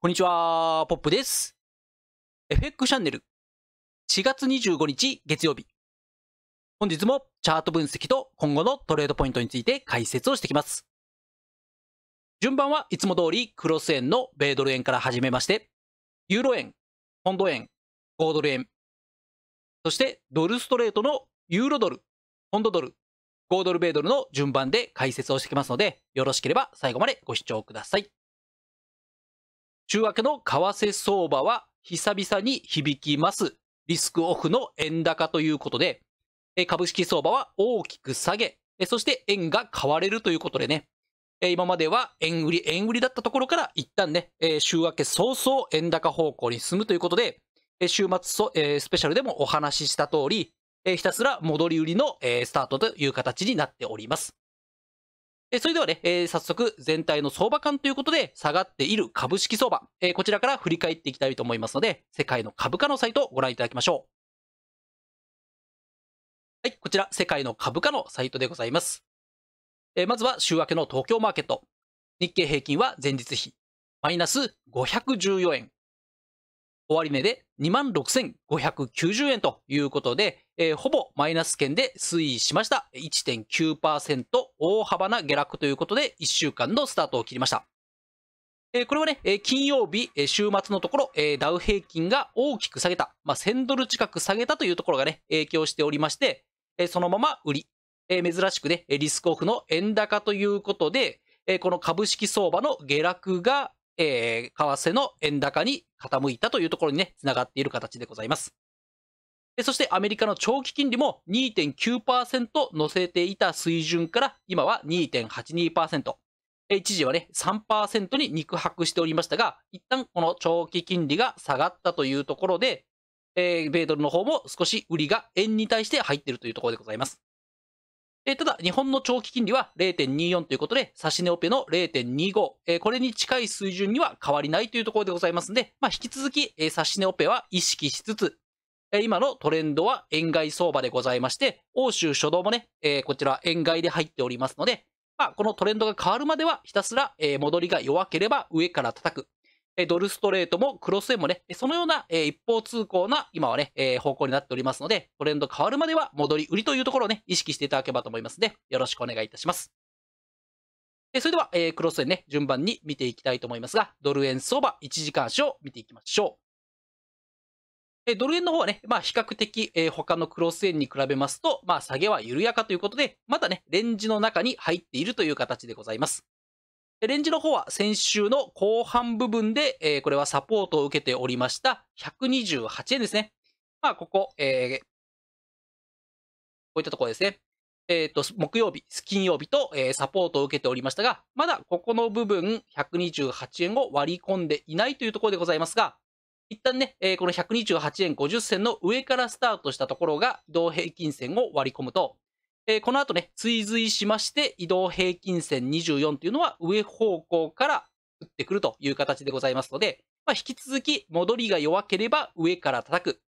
こんにちは、ポップです。FX チャンネル4月25日月曜日。本日もチャート分析と今後のトレードポイントについて解説をしてきます。順番はいつも通りクロス円の米ドル円から始めまして、ユーロ円、ポンド円、ードル円、そしてドルストレートのユーロドル、ポンドドル、ードル米ドルの順番で解説をしてきますので、よろしければ最後までご視聴ください。週明けの為替相場は久々に響きます。リスクオフの円高ということで、株式相場は大きく下げ、そして円が買われるということでね、今までは円売り、円売りだったところから一旦ね、週明け早々円高方向に進むということで、週末スペシャルでもお話しした通り、ひたすら戻り売りのスタートという形になっております。えそれではね、えー、早速全体の相場感ということで下がっている株式相場、えー、こちらから振り返っていきたいと思いますので、世界の株価のサイトをご覧いただきましょう。はい、こちら世界の株価のサイトでございます。えー、まずは週明けの東京マーケット。日経平均は前日比、マイナス514円。終わり値で26,590円ということで、えー、ほぼマイナス圏で推移しました。1.9%大幅な下落ということで、1週間のスタートを切りました。えー、これはね、えー、金曜日、えー、週末のところ、えー、ダウ平均が大きく下げた、まあ、1000ドル近く下げたというところがね、影響しておりまして、えー、そのまま売り、えー、珍しくね、リスクオフの円高ということで、えー、この株式相場の下落が、えー、為替の円高に傾いたというところにね、つながっている形でございます。そしてアメリカの長期金利も2.9%乗せていた水準から今は2.82%。一時はね、3%に肉薄しておりましたが、一旦この長期金利が下がったというところで、えー、米ドルの方も少し売りが円に対して入っているというところでございます。えただ、日本の長期金利は0.24ということで、指し値オペの0.25、えこれに近い水準には変わりないというところでございますので、まあ、引き続き、えー、指し値オペは意識しつつ、今のトレンドは円買い相場でございまして、欧州初動もね、えこちら円買いで入っておりますので、まあ、このトレンドが変わるまではひたすら、え戻りが弱ければ上から叩く。ドルストレートもクロス円もね、そのような一方通行な今はね、方向になっておりますので、トレンド変わるまでは戻り売りというところをね、意識していただければと思いますので、よろしくお願いいたします。それでは、クロス円ね、順番に見ていきたいと思いますが、ドル円相場1時間足を見ていきましょう。ドル円の方はね、まあ、比較的、え他のクロス円に比べますと、まあ、下げは緩やかということで、まだね、レンジの中に入っているという形でございます。レンジの方は先週の後半部分で、えー、これはサポートを受けておりました128円ですね。まあ、ここ、えー、こういったところですね。えっ、ー、と、木曜日、金曜日と、えー、サポートを受けておりましたが、まだここの部分、128円を割り込んでいないというところでございますが、一旦ね、えー、この128円50銭の上からスタートしたところが、同平均線を割り込むと、えこの後ね、追随しまして、移動平均線24というのは上方向から打ってくるという形でございますので、まあ、引き続き戻りが弱ければ上から叩く。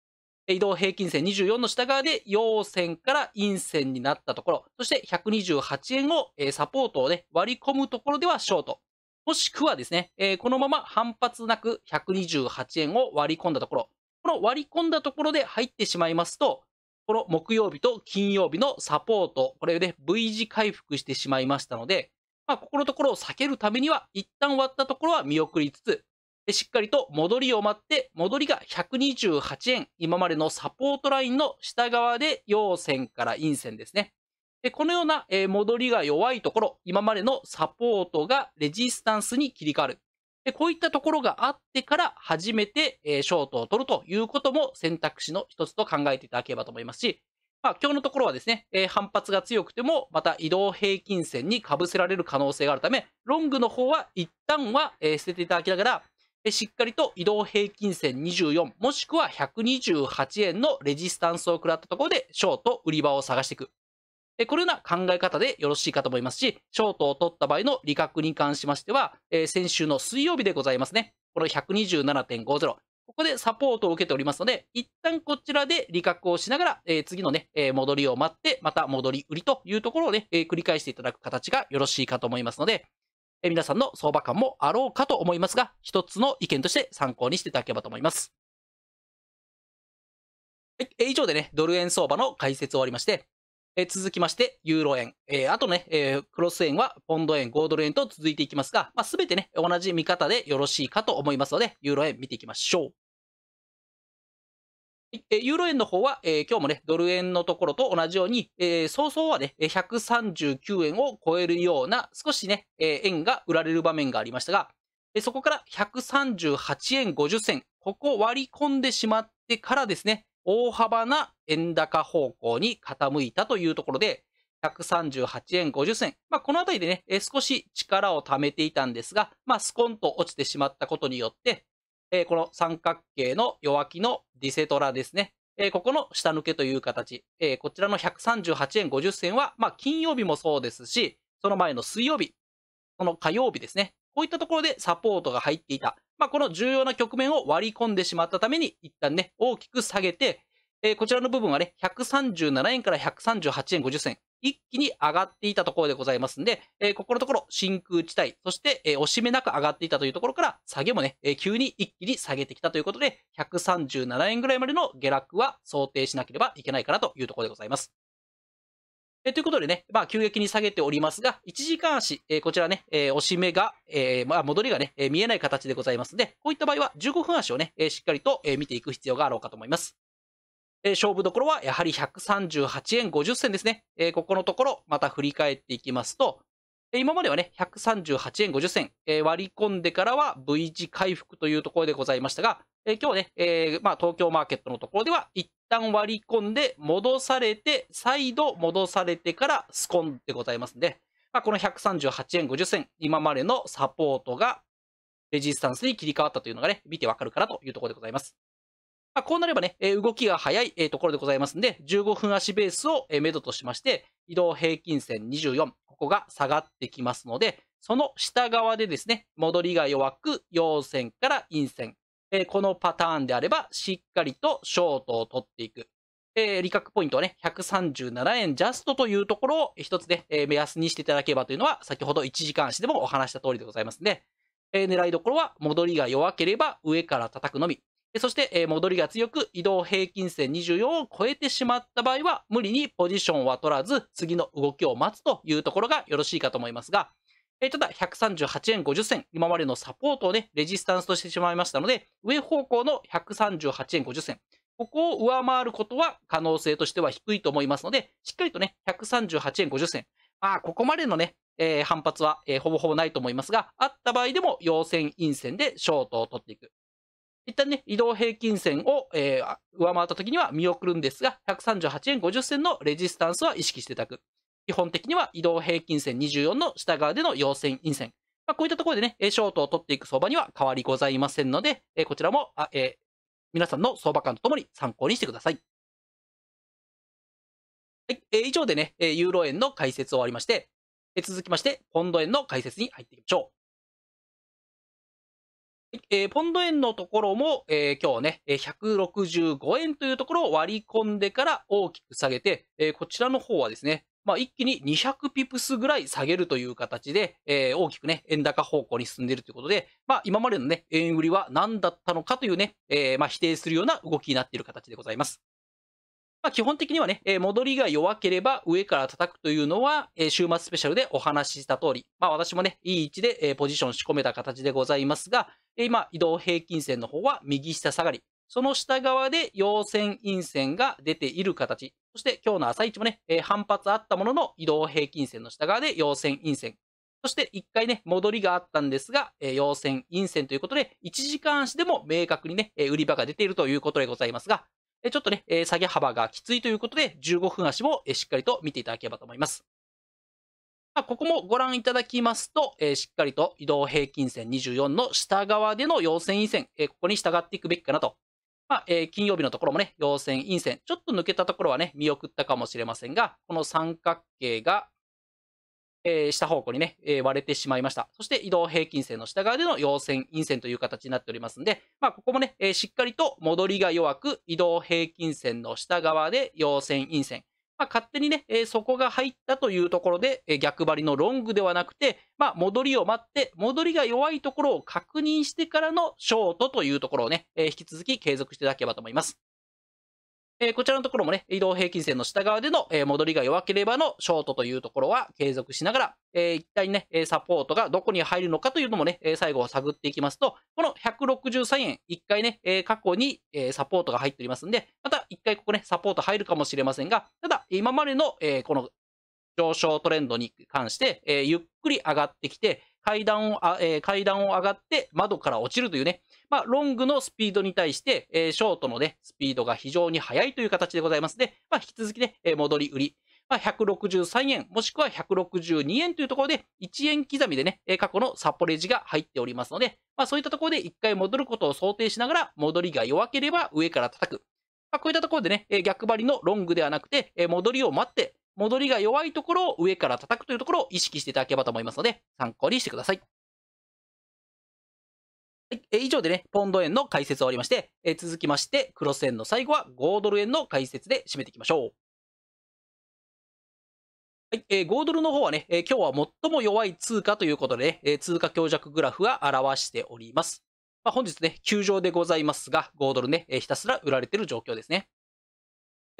移動平均線24の下側で陽線から陰線になったところ、そして128円をサポートをね、割り込むところではショート。もしくはですね、このまま反発なく128円を割り込んだところ、この割り込んだところで入ってしまいますと、この木曜日と金曜日のサポート、これで、V 字回復してしまいましたので、まあ、ここのところを避けるためには、一旦割ったところは見送りつつ、でしっかりと戻りを待って、戻りが128円、今までのサポートラインの下側で陽線から陰線ですね。でこのような、え戻りが弱いところ、今までのサポートがレジスタンスに切り替わる。で、こういったところがあってから初めて、えー、ショートを取るということも選択肢の一つと考えていただければと思いますし、まあ、今日のところはですね、えー、反発が強くても、また移動平均線にかぶせられる可能性があるため、ロングの方は一旦は、えー、捨てていただきながら、えしっかりと移動平均線24、もしくは128円のレジスタンスを食らったところで、ショート売り場を探していく。えこのような考え方でよろしいかと思いますし、ショートを取った場合の利確に関しましては、え先週の水曜日でございますね。この127.50。ここでサポートを受けておりますので、一旦こちらで利確をしながら、え次のね、え戻りを待って、また戻り売りというところをね、え繰り返していただく形がよろしいかと思いますので、え皆さんの相場感もあろうかと思いますが、一つの意見として参考にしていただければと思います。はい、以上でね、ドル円相場の解説を終わりまして、え続きまして、ユーロ円。えー、あとね、えー、クロス円はポンド円、5ドル円と続いていきますが、まあ、全てね、同じ見方でよろしいかと思いますので、ユーロ円見ていきましょう。ユーロ円の方は、えー、今日もね、ドル円のところと同じように、えー、早々はね、139円を超えるような、少しね、えー、円が売られる場面がありましたが、そこから138円50銭、ここ割り込んでしまってからですね、大幅な円高方向に傾いたというところで、138円50銭。まあ、このあたりでね、え少し力を貯めていたんですが、まあ、スコンと落ちてしまったことによって、えー、この三角形の弱気のディセトラですね。えー、ここの下抜けという形。えー、こちらの138円50銭は、まあ、金曜日もそうですし、その前の水曜日、その火曜日ですね。こういったところでサポートが入っていた。まあ、この重要な局面を割り込んでしまったために、一旦ね、大きく下げて、えー、こちらの部分はね、137円から138円50銭、一気に上がっていたところでございますんで、えー、ここのところ真空地帯、そして、えー、惜しめなく上がっていたというところから、下げもね、えー、急に一気に下げてきたということで、137円ぐらいまでの下落は想定しなければいけないかなというところでございます。えということでね、まあ、急激に下げておりますが、1時間足、えこちらね、え押し目が、えまあ、戻りがね、え見えない形でございますので、こういった場合は15分足をね、えしっかりと、え見ていく必要があろうかと思います。え勝負どころはやはり138円50銭ですね。えここのところ、また振り返っていきますと、今まではね、138円50銭、えー、割り込んでからは V 字回復というところでございましたが、えー、今日ね、えーまあ、東京マーケットのところでは、一旦割り込んで、戻されて、再度戻されてからスコンでございますんで、まあ、この138円50銭、今までのサポートがレジスタンスに切り替わったというのがね、見てわかるかなというところでございます。まあ、こうなればね、動きが早い、ところでございますんで、15分足ベースを、目処としまして、移動平均線24、こが下がってきますので、その下側でですね、戻りが弱く陽線から陰線。えー、このパターンであれば、しっかりとショートを取っていく。えー、利確ポイントはね、137円ジャストというところを一つね、えー、目安にしていただければというのは、先ほど1時間足でもお話した通りでございますね。えー、狙いどころは、戻りが弱ければ上から叩くのみ。そして、戻りが強く移動平均線24を超えてしまった場合は、無理にポジションは取らず、次の動きを待つというところがよろしいかと思いますが、ただ、138円50銭、今までのサポートをね、レジスタンスとしてしまいましたので、上方向の138円50銭、ここを上回ることは可能性としては低いと思いますので、しっかりとね、138円50銭、まあ、ここまでのね、えー、反発は、えー、ほぼほぼないと思いますが、あった場合でも陽線陰線でショートを取っていく。一旦ね、移動平均線を、えー、上回った時には見送るんですが、138円50銭のレジスタンスは意識していただく。基本的には移動平均線24の下側での陽線、陰線。まあ、こういったところでね、ショートを取っていく相場には変わりございませんので、えー、こちらも、あえー、皆さんの相場感とともに参考にしてください。はい、えー、以上でね、ユーロ円の解説を終わりまして、えー、続きまして、ポンド円の解説に入っていきましょう。えー、ポンド円のところも、えー、今日ね、165円というところを割り込んでから大きく下げて、えー、こちらの方はですね、まあ、一気に200ピプスぐらい下げるという形で、えー、大きくね、円高方向に進んでいるということで、まあ、今までのね、円売りは何だったのかというね、えー、まあ、否定するような動きになっている形でございます。まあ、基本的にはね、えー、戻りが弱ければ上から叩くというのは、えー、週末スペシャルでお話しした通り、まあ、私もね、いい位置で、えー、ポジション仕込めた形でございますが、え今、移動平均線の方は右下下がり、その下側で陽線陰線が出ている形、そして今日の朝一もね、え反発あったものの移動平均線の下側で陽線陰線、そして一回ね、戻りがあったんですが、えー、陽線、陰線ということで、1時間足でも明確にね、えー、売り場が出ているということでございますが、ちょっとね、下げ幅がきついということで、15分足をしっかりと見ていただければと思います。まあ、ここもご覧いただきますと、えー、しっかりと移動平均線24の下側での陽線陰線、えー、ここに従っていくべきかなと。まあ、えー、金曜日のところもね、陽線陰線、ちょっと抜けたところはね、見送ったかもしれませんが、この三角形が、えー、下方向にね、えー、割れてしまいました。そして移動平均線の下側での陽線、陰線という形になっておりますんで、まあ、ここもね、えー、しっかりと戻りが弱く、移動平均線の下側で陽線、陰線。まあ、勝手にね、えー、そこが入ったというところで、え逆張りのロングではなくて、まあ、戻りを待って、戻りが弱いところを確認してからのショートというところをね、え引き続き継続していただければと思います。えこちらのところもね、移動平均線の下側での、え戻りが弱ければのショートというところは継続しながら、え一体ね、サポートがどこに入るのかというのもね、最後を探っていきますと、この163円、一回ね、過去に、サポートが入っておりますんで、また一回ここね、サポート入るかもしれませんが、ただ、今までの、えこの上昇トレンドに関して、えゆっくり上がってきて、階段を、あえー、階段を上がって窓から落ちるというね、まあ、ロングのスピードに対して、えー、ショートのね、スピードが非常に速いという形でございますで、まあ、引き続きね、えー、戻り売り。まあ、163円、もしくは162円というところで、1円刻みでね、過去のサポレジが入っておりますので、まあ、そういったところで1回戻ることを想定しながら、戻りが弱ければ上から叩く。まあ、こういったところでね、逆張りのロングではなくて、戻りを待って、戻りが弱いところを上から叩くというところを意識していただければと思いますので、参考にしてください。え以上でね、ポンド円の解説を終わりまして、え続きまして、クロス円の最後は5ドル円の解説で締めていきましょう。はいえー、5ドルの方はね、えー、今日は最も弱い通貨ということで、ね、えー、通貨強弱グラフが表しております。まあ、本日ね、休場でございますが、5ドルね、えひたすら売られている状況ですね。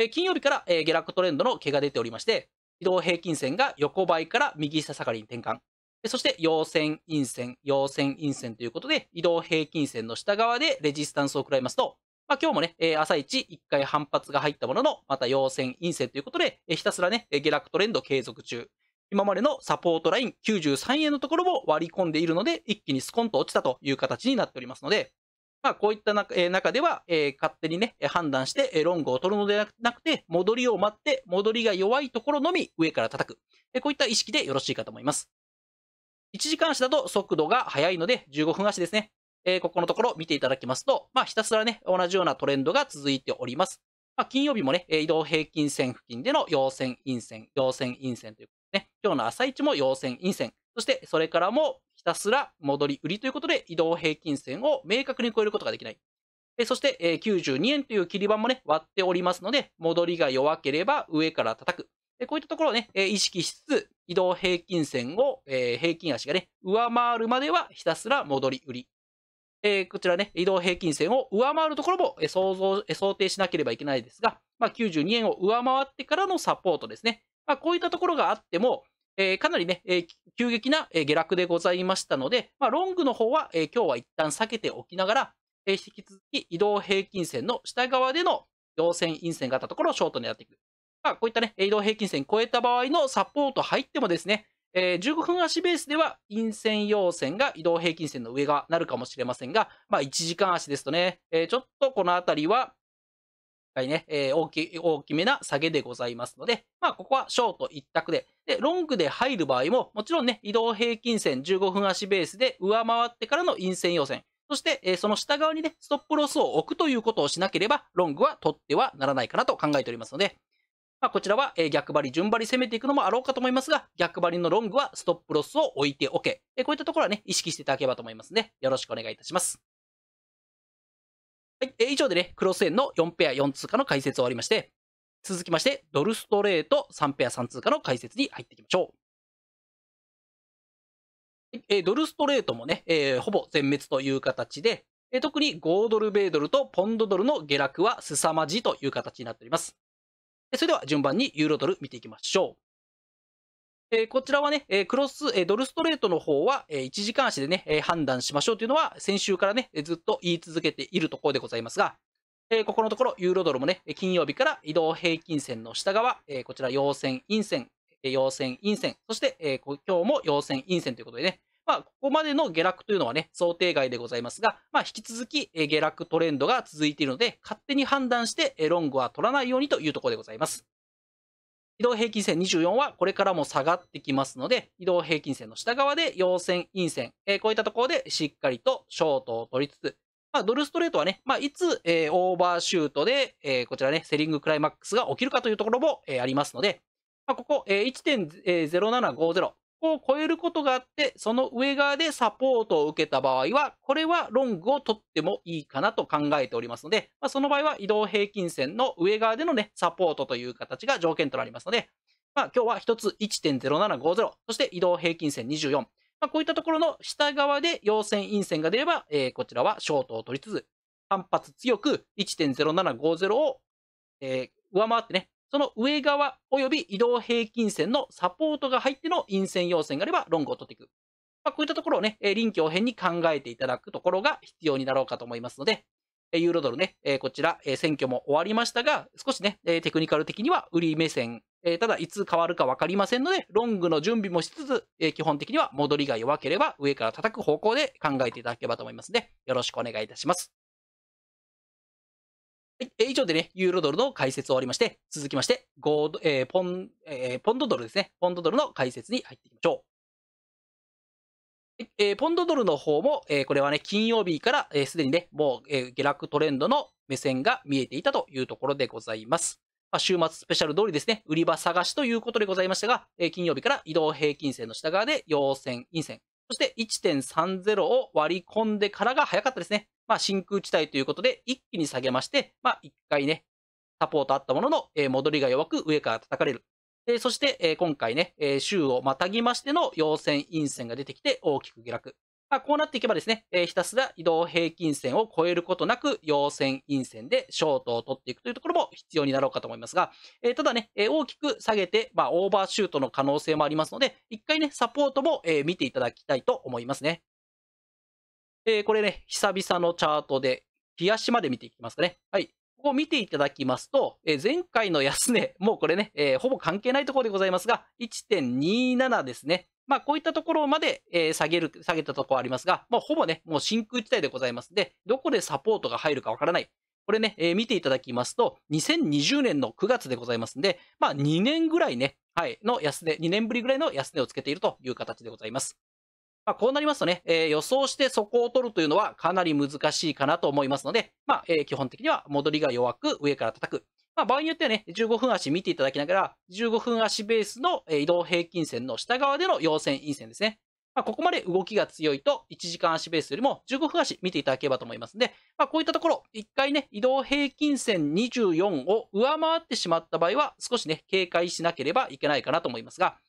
え金曜日から、え下落トレンドの毛が出ておりまして、移動平均線が横ばいから右下下がりに転換。そして、陽線、陰線、陽線、陰線ということで、移動平均線の下側でレジスタンスを食らいますと、まあ、今日もね、朝一1回反発が入ったものの、また陽線、陰線ということで、ひたすらね、下落トレンド継続中。今までのサポートライン93円のところを割り込んでいるので、一気にスコンと落ちたという形になっておりますので、まあ、こういった中,、え中では、え勝手にね、判断して、えロングを取るのではなくて、戻りを待って、戻りが弱いところのみ上から叩く。えこういった意識でよろしいかと思います。1時間足だと速度が速いので、15分足ですね。えここのところ見ていただきますと、まあ、ひたすらね、同じようなトレンドが続いております。まあ、金曜日もね、移動平均線付近での陽線、陰線、陽線、陰線ということでね、今日の朝一も陽線、陰線、そしてそれからもひたすら戻り売りということで、移動平均線を明確に超えることができない。そして、92円という切り板もね、割っておりますので、戻りが弱ければ上から叩く。こういったところをね、意識しつつ、移動平均線を、平均足がね、上回るまではひたすら戻り売り。こちらね、移動平均線を上回るところも想像、想定しなければいけないですが、92円を上回ってからのサポートですね。こういったところがあっても、えー、かなりね、えー、急激な下落でございましたので、まあ、ロングの方は、えー、今日は一旦避けておきながら、えー、引き続き移動平均線の下側での陽線、陰線があったところをショート狙っていく。まあ、こういったね、移動平均線超えた場合のサポート入ってもですね、えー、15分足ベースでは陰線陽線が移動平均線の上がなるかもしれませんが、まあ、1時間足ですとね、えー、ちょっとこの辺りは、回ね、えー、大き、大きめな下げでございますので、まあ、ここはショート一択で、で、ロングで入る場合も、もちろんね、移動平均線15分足ベースで上回ってからの陰線予選、そして、えー、その下側にね、ストップロスを置くということをしなければ、ロングは取ってはならないかなと考えておりますので、まあ、こちらは、え逆張り、順張り攻めていくのもあろうかと思いますが、逆張りのロングはストップロスを置いておけ。えこういったところはね、意識していただければと思いますね。よろしくお願いいたします。はい、え以上でね、クロス円の4ペア4通貨の解説終わりまして、続きまして、ドルストレート3ペア3通貨の解説に入っていきましょう。はい、えドルストレートもね、えー、ほぼ全滅という形で、え特に5ドル米ドルとポンドドルの下落は凄まじいという形になっております。それでは順番にユーロドル見ていきましょう。えこちらはね、えクロス、えドルストレートの方は、え1時間足でね、え判断しましょうというのは、先週からね、えずっと言い続けているところでございますが、えここのところ、ユーロドルもね、金曜日から移動平均線の下側、えこちら陽線、陰線、陽線、陰線、そして、え今日も陽線、陰線ということでね、まあ、ここまでの下落というのはね、想定外でございますが、まあ、引き続き下落トレンドが続いているので、勝手に判断してロングは取らないようにというところでございます。移動平均線24はこれからも下がってきますので、移動平均線の下側で陽線、陰線、えー、こういったところでしっかりとショートを取りつつ、まあ、ドルストレートはね、まあ、いつ、えー、オーバーシュートで、えー、こちらね、セリングクライマックスが起きるかというところも、えー、ありますので、まあ、ここ、えー、1.0750、こを超えることがあって、その上側でサポートを受けた場合は、これはロングを取ってもいいかなと考えておりますので、まあ、その場合は移動平均線の上側でのね、サポートという形が条件となりますので、まあ、今日は1つ1.0750、そして移動平均線24、まあ、こういったところの下側で陽線、陰線が出れば、えー、こちらはショートを取りつつ、反発強く1.0750を、えー、上回ってね、その上側及び移動平均線のサポートが入っての陰線陽線があればロングを取っていく。まあ、こういったところをね、臨機応変に考えていただくところが必要になろうかと思いますので、ユーロドルね、こちら、選挙も終わりましたが、少しね、テクニカル的には売り目線、ただいつ変わるか分かりませんので、ロングの準備もしつつ、基本的には戻りが弱ければ上から叩く方向で考えていただければと思いますので、よろしくお願いいたします。以上でね、ユーロドルの解説終わりまして、続きまして、ゴーえー、ポン、えー、ポンドドルですね。ポンドドルの解説に入っていきましょう。えー、ポンドドルの方も、えこれはね、金曜日からすで、えー、にね、もう、え下落トレンドの目線が見えていたというところでございます。まあ、週末スペシャル通りですね、売り場探しということでございましたが、え金曜日から移動平均線の下側で陽線、陰線、そして1.30を割り込んでからが早かったですね。まあ、真空地帯ということで、一気に下げまして、まあ、一回ね、サポートあったものの、えー、戻りが弱く上から叩かれる。えー、そして、えー、今回ね、え週をまたぎましての陽線、陰線が出てきて大きく下落。まあ、こうなっていけばですね、えひたすら移動平均線を超えることなく、陽線、陰線でショートを取っていくというところも必要になろうかと思いますが、えただね、え大きく下げて、まあ、オーバーシュートの可能性もありますので、一回ね、サポートも、え見ていただきたいと思いますね。えー、これね、久々のチャートで、冷やしまで見ていきますかね。はい。ここ見ていただきますと、えー、前回の安値、もうこれね、えー、ほぼ関係ないところでございますが、1.27ですね。まあ、こういったところまで、え下げる、下げたところありますが、もうほぼね、もう真空地帯でございますので、どこでサポートが入るかわからない。これね、えー、見ていただきますと、2020年の9月でございますんで、まあ、2年ぐらいね、はい、の安値、2年ぶりぐらいの安値をつけているという形でございます。まあ、こうなりますとね、えー、予想してそこを取るというのはかなり難しいかなと思いますので、まあ、えー、基本的には戻りが弱く上から叩く。まあ、場合によってはね、15分足見ていただきながら、15分足ベースの移動平均線の下側での陽線、陰線ですね。まあ、ここまで動きが強いと、1時間足ベースよりも15分足見ていただければと思いますので、まあ、こういったところ、1回ね、移動平均線24を上回ってしまった場合は、少しね、警戒しなければいけないかなと思いますが、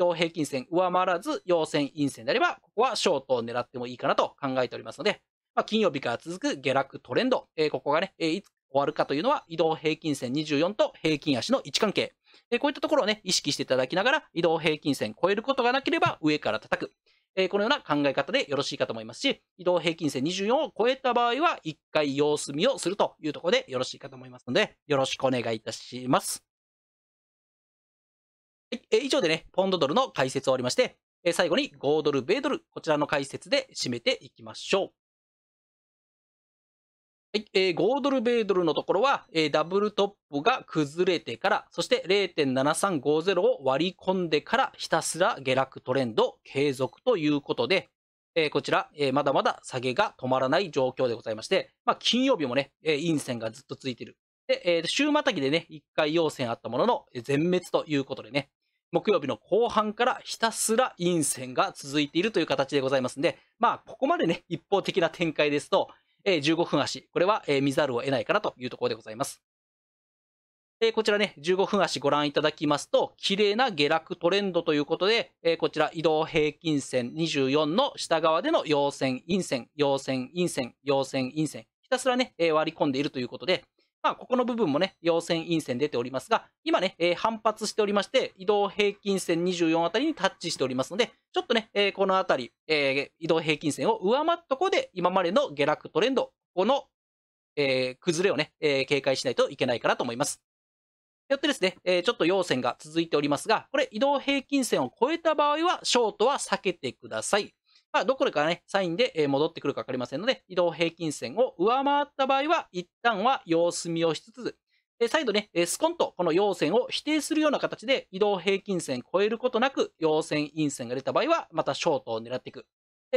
動平均線上回らず陽線陰線であれば、ここはショートを狙ってもいいかなと考えておりますので、まあ、金曜日から続く下落トレンド、えー、ここがね、えー、いつ終わるかというのは移動平均線24と平均足の位置関係。えー、こういったところをね、意識していただきながら移動平均線超えることがなければ上から叩く。えー、このような考え方でよろしいかと思いますし、移動平均線24を超えた場合は、1回様子見をするというところでよろしいかと思いますので、よろしくお願いいたします。え以上でね、ポンドドルの解説を終わりまして、え最後に5ドル、米ドル、こちらの解説で締めていきましょう。はいえー、5ドル、米ドルのところは、えー、ダブルトップが崩れてから、そして0.7350を割り込んでから、ひたすら下落トレンド継続ということで、えー、こちら、えー、まだまだ下げが止まらない状況でございまして、まあ、金曜日もね、えー、陰線がずっとついてる。で、えー、週またぎでね、1回陽線あったものの、全滅ということでね、木曜日の後半からひたすら陰線が続いているという形でございますので、まあ、ここまでね、一方的な展開ですと、え15分足、これは、え見ざるを得ないかなというところでございます。えこちらね、15分足ご覧いただきますと、綺麗な下落トレンドということで、えこちら移動平均線24の下側での陽線、陰線、陽線、陰線、陽線、陰線、ひたすらね、え割り込んでいるということで、まあ、ここの部分もね、陽線、陰線出ておりますが、今ね、えー、反発しておりまして、移動平均線24あたりにタッチしておりますので、ちょっとね、えー、このあたり、えー、移動平均線を上回ったところで、今までの下落トレンド、この、え崩れをね、え警戒しないといけないかなと思います。よってですね、えちょっと陽線が続いておりますが、これ移動平均線を超えた場合は、ショートは避けてください。まあ、どこかね、サインで戻ってくるか分かりませんので、移動平均線を上回った場合は、一旦は様子見をしつつ、再度ね、スコンとこの陽線を否定するような形で移動平均線を超えることなく陽線、陰線が出た場合は、またショートを狙っていく。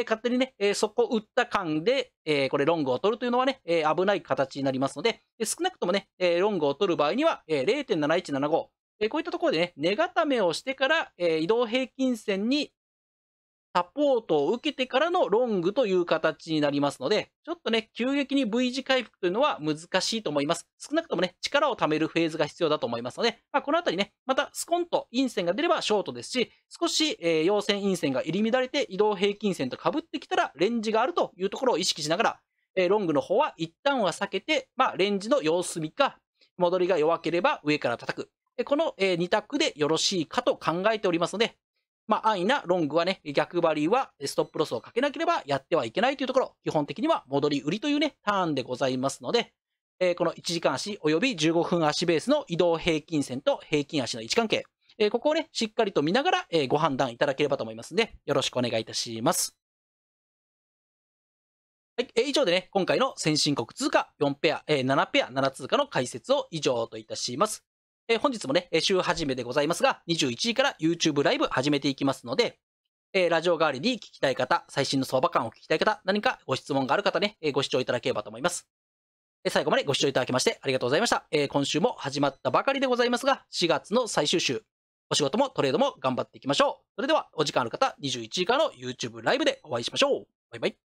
勝手にね、そこを打った間で、これロングを取るというのはね、危ない形になりますので、少なくともね、ロングを取る場合には、0.7175、こういったところでね、値固めをしてから、移動平均線にサポートを受けてからのロングという形になりますので、ちょっとね、急激に V 字回復というのは難しいと思います。少なくともね、力を貯めるフェーズが必要だと思いますので、まあ、このあたりね、またスコンと陰線が出ればショートですし、少し、えー、陽線陰線が入り乱れて移動平均線とかぶってきたらレンジがあるというところを意識しながら、えー、ロングの方は一旦は避けて、まあ、レンジの様子見か、戻りが弱ければ上から叩く。この2択でよろしいかと考えておりますので、まあ、安易なロングはね、逆張りはストップロスをかけなければやってはいけないというところ、基本的には戻り売りというね、ターンでございますので、えー、この1時間足及び15分足ベースの移動平均線と平均足の位置関係、えー、ここをね、しっかりと見ながら、えー、ご判断いただければと思いますので、よろしくお願いいたします。はい、えー、以上でね、今回の先進国通貨4ペア、えー、7ペア、7通貨の解説を以上といたします。え本日もね、週始めでございますが、21時から YouTube ライブ始めていきますので、えラジオ代わりに聞きたい方、最新の相場感を聞きたい方、何かご質問がある方ね、えご視聴いただければと思います。最後までご視聴いただきましてありがとうございました。え今週も始まったばかりでございますが、4月の最終週、お仕事もトレードも頑張っていきましょう。それでは、お時間ある方、21時からの YouTube ライブでお会いしましょう。バイバイ。